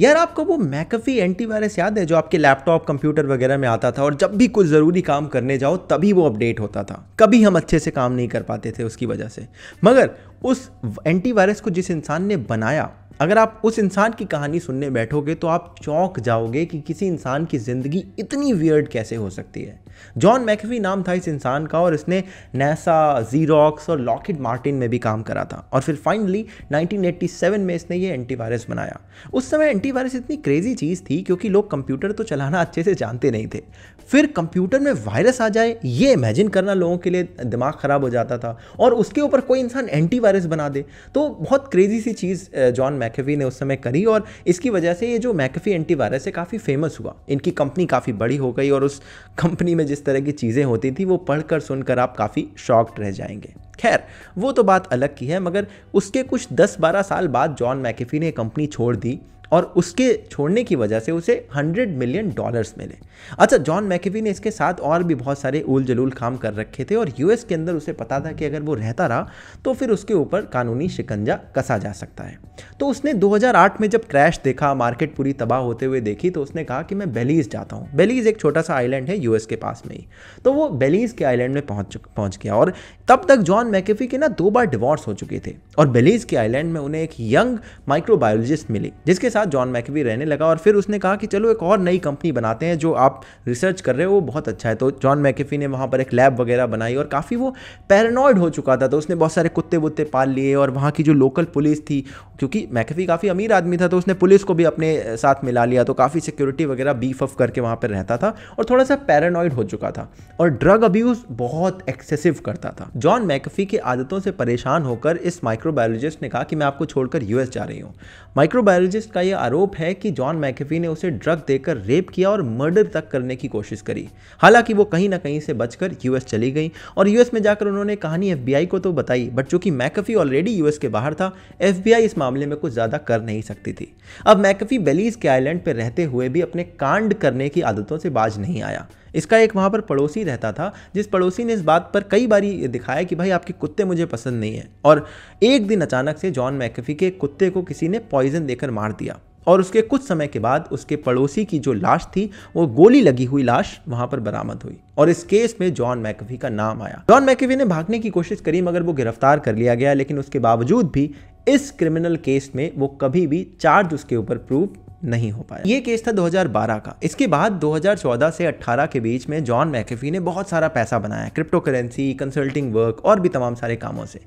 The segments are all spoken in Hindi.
यार आपको वो मैकफी एंटीवायरस याद है जो आपके लैपटॉप कंप्यूटर वगैरह में आता था और जब भी कुछ ज़रूरी काम करने जाओ तभी वो अपडेट होता था कभी हम अच्छे से काम नहीं कर पाते थे उसकी वजह से मगर उस एंटीवायरस को जिस इंसान ने बनाया अगर आप उस इंसान की कहानी सुनने बैठोगे तो आप चौंक जाओगे कि किसी इंसान की ज़िंदगी इतनी वियर्ड कैसे हो सकती है जॉन मैकफी नाम था इस इंसान का और इसने नैसा जीरोक्स और लॉकिड मार्टिन में भी काम करा था और फिर फाइनली 1987 में इसने ये एंटीवायरस बनाया उस समय एंटीवायरस इतनी क्रेजी चीज़ थी क्योंकि लोग कंप्यूटर तो चलाना अच्छे से जानते नहीं थे फिर कंप्यूटर में वायरस आ जाए ये इमेजिन करना लोगों के लिए दिमाग ख़राब हो जाता था और उसके ऊपर कोई इंसान एंटीवायरस बना दे तो बहुत क्रेजी सी चीज़ जॉन मैकेवी ने उस समय करी और इसकी वजह से ये जो मैकेफी एंटीवायरस है काफ़ी फेमस हुआ इनकी कंपनी काफ़ी बड़ी हो गई और उस कंपनी में जिस तरह की चीज़ें होती थी वो पढ़कर सुनकर आप काफ़ी शॉक्ड रह जाएंगे खैर वो तो बात अलग की है मगर उसके कुछ 10-12 साल बाद जॉन मैकेफी ने कंपनी छोड़ दी और उसके छोड़ने की वजह से उसे हंड्रेड मिलियन डॉलर्स मिले अच्छा जॉन मैकेवी ने इसके साथ और भी बहुत सारे उल जलूल काम कर रखे थे और यूएस के अंदर उसे पता था कि अगर वो रहता रहा तो फिर उसके ऊपर कानूनी शिकंजा कसा जा सकता है तो उसने 2008 में जब क्रैश देखा मार्केट पूरी तबाह होते हुए देखी तो उसने कहा कि मैं बेलीज जाता हूँ बेलीज एक छोटा सा आइलैंड है यूएस के पास में ही तो वो बेलीज के आइलैंड में पहुंच पहुंच गया और तब तक जॉन मैकेफी के ना दो बार डिवोर्स हो चुके थे और बेलीज के आइलैंड में उन्हें एक यंग माइक्रोबायोलॉजिस्ट मिली जिसके साथ साथ जॉन मैकवी रहने लगा और फिर उसने कहा कि चलो एक और नई कंपनी बनाते हैं जो आप रिसर्च कर रहे हो वो बहुत अच्छा है तो जॉन मैकेफी ने वहाँ पर एक लैब वगैरह बनाई और काफ़ी वो पैरानॉइड हो चुका था तो उसने बहुत सारे कुत्ते वुत्ते पाल लिए और वहाँ की जो लोकल पुलिस थी क्योंकि मैकेफी काफ़ी अमीर आदमी था तो उसने पुलिस को भी अपने साथ मिला लिया तो काफ़ी सिक्योरिटी वगैरह बीफ अप करके वहाँ पर रहता था और थोड़ा सा पैरानॉइड हो चुका था और ड्रग अब्यूज़ बहुत एक्सेसिव करता था जॉन मैकेफी की आदतों से परेशान होकर इस माइक्रोबायोलॉजिस्ट ने कहा कि मैं आपको छोड़कर यूएस जा रही हूँ माइक्रोबायोलॉजिस्ट का ये यह आरोप है कि जॉन मैकेफी ने उसे ड्रग देकर रेप किया और मर्डर तक करने की कोशिश करी हालांकि वो कहीं ना कहीं से बचकर यूएस चली गई और यूएस में जाकर उन्होंने कहानी एफबीआई को तो बताई बट चूंकि मैकेफी ऑलरेडी यूएस के बाहर था एफबीआई इस मामले में कुछ ज़्यादा कर नहीं सकती थी अब मैकेफी बेलीज के आइलैंड पर रहते हुए भी अपने कांड करने की आदतों से बाज नहीं आया इसका एक वहाँ पर पड़ोसी रहता था जिस पड़ोसी ने इस बात पर कई बार दिखाया कि भाई आपके कुत्ते मुझे पसंद नहीं है और एक दिन अचानक से जॉन मैकफी के कुत्ते को किसी ने पॉइजन देकर मार दिया और उसके कुछ समय के बाद उसके पड़ोसी की जो लाश थी वो गोली लगी हुई लाश वहां पर बरामद हुई और इस केस में जॉन मैकफी का नाम आया जॉन मैकफी ने भागने की कोशिश करी मगर वो गिरफ्तार कर लिया गया लेकिन उसके बावजूद भी इस क्रिमिनल केस में वो कभी भी चार्ज उसके ऊपर प्रूव नहीं हो पाया ये केस था 2012 का इसके बाद 2014 से 18 के बीच में जॉन मैकेफी ने बहुत सारा पैसा बनाया क्रिप्टो करेंसी कंसल्टिंग वर्क और भी तमाम सारे कामों से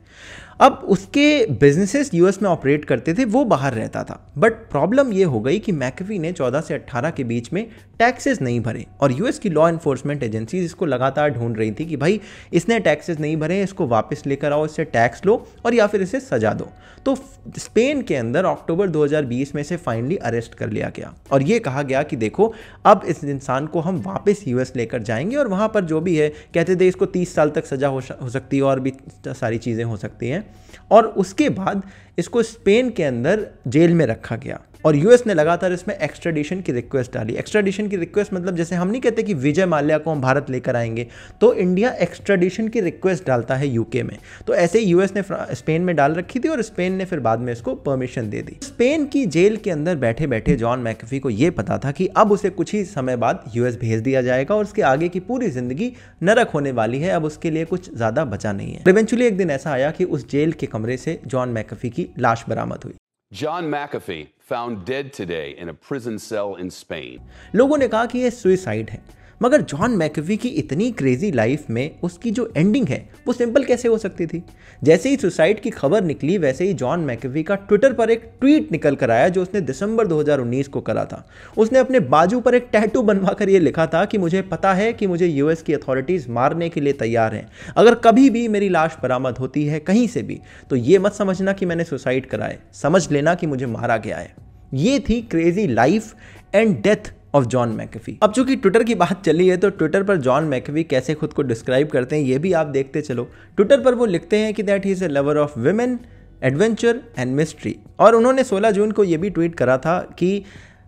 अब उसके बिजनेसेस यूएस में ऑपरेट करते थे वो बाहर रहता था बट प्रॉब्लम ये हो गई कि मैकफी ने 14 से 18 के बीच में टैक्सेस नहीं भरे और यूएस की लॉ इन्फोर्समेंट एजेंसी इसको लगातार ढूंढ रही थी कि भाई इसने टैक्सेस नहीं भरे इसको वापस लेकर आओ इससे टैक्स लो और या फिर इसे सजा दो तो स्पेन के अंदर अक्टूबर 2020 में इसे फाइनली अरेस्ट कर लिया गया और ये कहा गया कि देखो अब इस इंसान को हम वापस यूएस लेकर जाएंगे और वहाँ पर जो भी है कहते थे इसको तीस साल तक सजा हो सकती है और भी सारी चीज़ें हो सकती हैं और उसके बाद इसको स्पेन के अंदर जेल में रखा गया और यूएस ने लगातार इसमें एक्स्ट्राडिशन की रिक्वेस्ट डाली एक्स्ट्राडिशन की रिक्वेस्ट मतलब जैसे हम नहीं कहते कि विजय माल्या को हम भारत लेकर आएंगे तो इंडिया एक्स्ट्राडिशन की रिक्वेस्ट डालता है यूके में तो ऐसे ही यूएस ने स्पेन में डाल रखी थी और स्पेन ने फिर बाद में इसको परमिशन दे दी स्पेन की जेल के अंदर बैठे बैठे जॉन मैकफी को यह पता था कि अब उसे कुछ ही समय बाद यूएस भेज दिया जाएगा और उसके आगे की पूरी जिंदगी नरक होने वाली है अब उसके लिए कुछ ज्यादा बचा नहीं है इवेंचुअली एक दिन ऐसा आया कि उस जेल के कमरे से जॉन मैकफी की लाश बरामद हुई John McAfee found dead today in a prison cell in Spain. लोगों ने कहा कि ये सुइसाइड है मगर जॉन मैकवी की इतनी क्रेजी लाइफ में उसकी जो एंडिंग है वो सिंपल कैसे हो सकती थी जैसे ही सुसाइड की खबर निकली वैसे ही जॉन मैकवी का ट्विटर पर एक ट्वीट निकल कर आया जो उसने दिसंबर 2019 को करा था उसने अपने बाजू पर एक टैटू बनवा कर ये लिखा था कि मुझे पता है कि मुझे यूएस की अथॉरिटीज़ मारने के लिए तैयार हैं अगर कभी भी मेरी लाश बरामद होती है कहीं से भी तो ये मत समझना कि मैंने सुसाइड कराए समझ लेना कि मुझे मारा गया है ये थी crazy life and death of John McAfee अब चूंकि ट्विटर की बात चली है तो ट्विटर पर जॉन मैकेफी कैसे खुद को डिस्क्राइब करते हैं ये भी आप देखते चलो ट्विटर पर वो लिखते हैं कि that he is a lover of women adventure and mystery और उन्होंने 16 जून को ये भी ट्वीट करा था कि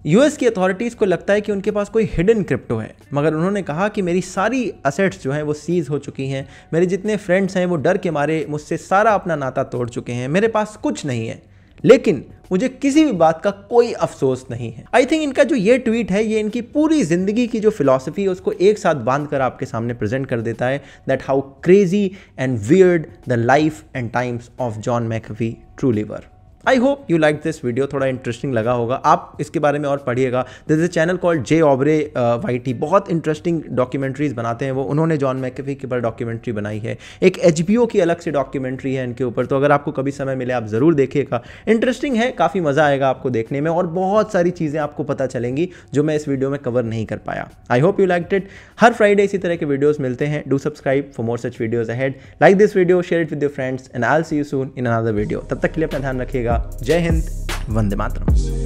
यूएस की अथॉरिटीज़ को लगता है कि उनके पास कोई हिडन क्रिप्टो है मगर उन्होंने कहा कि मेरी सारी असेट्स जो हैं वो सीज़ हो चुकी हैं मेरे जितने फ्रेंड्स हैं वो डर के मारे मुझसे सारा अपना नाता तोड़ चुके हैं मेरे पास कुछ नहीं है लेकिन मुझे किसी भी बात का कोई अफसोस नहीं है आई थिंक इनका जो ये ट्वीट है ये इनकी पूरी जिंदगी की जो फिलॉसफी है उसको एक साथ बांध कर आपके सामने प्रेजेंट कर देता है that how crazy and weird the life and times of John McAfee lived I hope you like this video थोड़ा इंटरेस्टिंग लगा होगा आप इसके बारे में और पढ़िएगा this is channel called J Aubrey Whitey बहुत इंटरेस्टिंग डॉक्यूमेंट्रीज बनाते हैं वो उन्होंने जॉन मैकेफी के ऊपर डॉक्यूमेंट्री बनाई है एक एच की अलग से डॉक्यूमेंट्री है इनके ऊपर तो अगर आपको कभी समय मिले आप ज़रूर देखिएगा इंटरेस्टिंग है काफ़ी मज़ा आएगा आपको देखने में और बहुत सारी चीज़ें आपको पता चलेंगी जो मैं इस वीडियो में कवर नहीं कर पाया I hope you like it हर फ्राइडे इसी तरह के वीडियोज़ मिलते हैं do subscribe for more such videos ahead like this video share it with your friends and I see you soon in another video तब तक के लिए अपना ध्यान रखिएगा जय हिंद वंदे मातरम